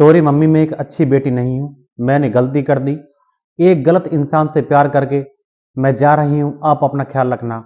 तोरी मम्मी मैं एक अच्छी बेटी नहीं हूं मैंने गलती कर दी एक गलत इंसान से प्यार करके मैं जा रही हूं आप अपना ख्याल रखना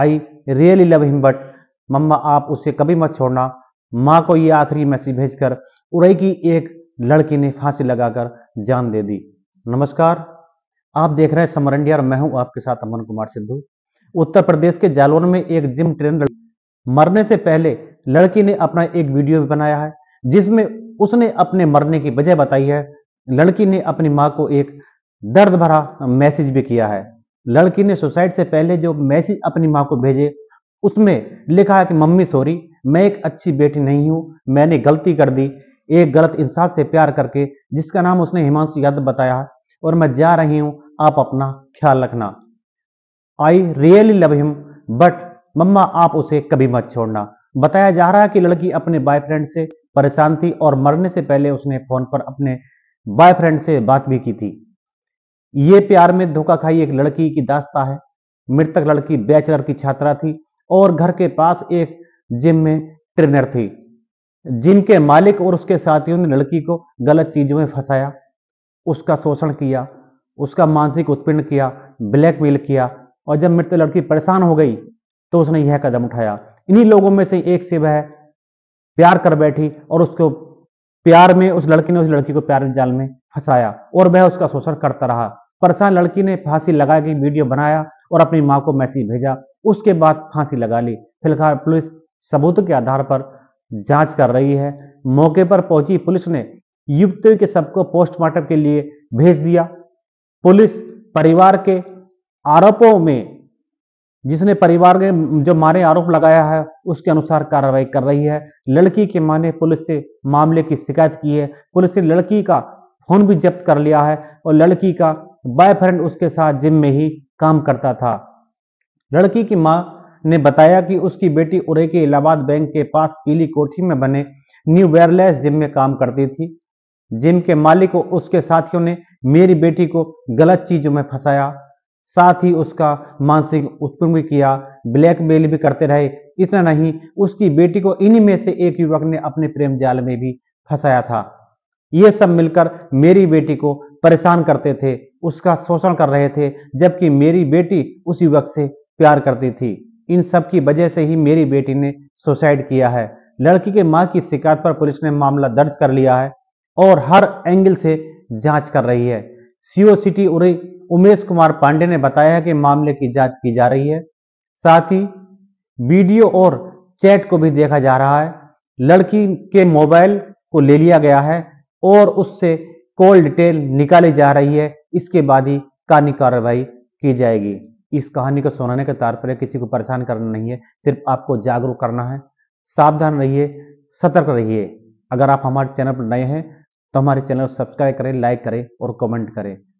I really love him but मम्मा आप उसे कभी मत छोड़ना माँ को ये आखिरी मैसेज भेजकर उड़ई की एक लड़की ने फांसी लगाकर जान दे दी नमस्कार आप देख रहे हैं इंडिया और मैं हूं आपके साथ अमन कुमार सिद्धू उत्तर प्रदेश के जालौन में एक जिम ट्रेनर मरने से पहले लड़की ने अपना एक वीडियो भी बनाया है जिसमें उसने अपने मरने की वजह बताई है लड़की ने अपनी मां को एक दर्द भरा मैसेज भी किया है लड़की ने सुसाइड से पहले जो मैसेज अपनी मां को भेजे उसमें लिखा है कि मम्मी सॉरी मैं एक अच्छी बेटी नहीं हूं मैंने गलती कर दी एक गलत इंसान से प्यार करके जिसका नाम उसने हिमांशु यादव बताया और मैं जा रही हूं आप अपना ख्याल रखना I really love him but मम्मा आप उसे कभी मत छोड़ना बताया जा रहा है कि लड़की अपने बॉयफ्रेंड से परेशान थी और मरने से पहले उसने फोन पर अपने बॉयफ्रेंड से बात भी की थी ये प्यार में धोखा खाई एक लड़की की दास्ता है मृतक लड़की बैचलर की छात्रा थी और घर के पास एक जिम में ट्रेनर थी जिनके मालिक और उसके साथियों ने लड़की को गलत चीजों में फंसाया उसका शोषण किया उसका मानसिक उत्पीड़न किया ब्लैकमेल किया और जब मृत लड़की परेशान हो गई तो उसने यह कदम उठाया इन्हीं लोगों में से एक सेवा है प्यार कर बैठी और उसको प्यार में उस लड़की ने उस लड़की को प्यार जाल में फंसाया और वह उसका शोषण करता रहा परेशान लड़की ने फांसी लगा के वीडियो बनाया और अपनी माँ को मैसेज भेजा उसके बाद फांसी लगा ली फिलहाल पुलिस सबूत के आधार पर जांच कर रही है मौके पर पहुंची पुलिस ने युवती के सबको पोस्टमार्टम के लिए भेज दिया पुलिस परिवार के आरोपों में जिसने परिवार ने जो माने आरोप लगाया है उसके अनुसार कार्रवाई कर रही है लड़की के माने ने पुलिस से मामले की शिकायत की है पुलिस ने लड़की का फोन भी जब्त कर लिया है और लड़की का बॉयफ्रेंड उसके साथ जिम में ही काम करता था लड़की की मां ने बताया कि उसकी बेटी उरे के इलाहाबाद बैंक के पास पीली कोठी में बने न्यू वेयरलेस जिम में काम करती थी जिम के मालिक और उसके साथियों ने मेरी बेटी को गलत चीजों में फंसाया साथ ही उसका मानसिक उत्पन्न भी किया ब्लैकमेल भी करते रहे इतना नहीं उसकी बेटी को इन्हीं में से एक युवक ने अपने प्रेम जाल में भी फंसाया था ये सब मिलकर मेरी बेटी को परेशान करते थे उसका शोषण कर रहे थे जबकि मेरी बेटी उस युवक से प्यार करती थी इन सब की वजह से ही मेरी बेटी ने सुसाइड किया है लड़की के मां की शिकायत पर पुलिस ने मामला दर्ज कर लिया है और हर एंगल से जांच कर रही है सीओ सिटी उरी उमेश कुमार पांडे ने बताया कि मामले की जांच की जा रही है साथ ही वीडियो और चैट को भी देखा जा रहा है लड़की के मोबाइल को ले लिया गया है और उससे कॉल डिटेल निकाली जा रही है इसके बाद ही कानी कार्रवाई की जाएगी इस कहानी को सुनाने का तात्पर्य किसी को परेशान करना नहीं है सिर्फ आपको जागरूक करना है सावधान रहिए सतर्क रहिए अगर आप हमारे चैनल पर नए हैं तो हमारे चैनल को सब्सक्राइब करें लाइक करें और कमेंट करें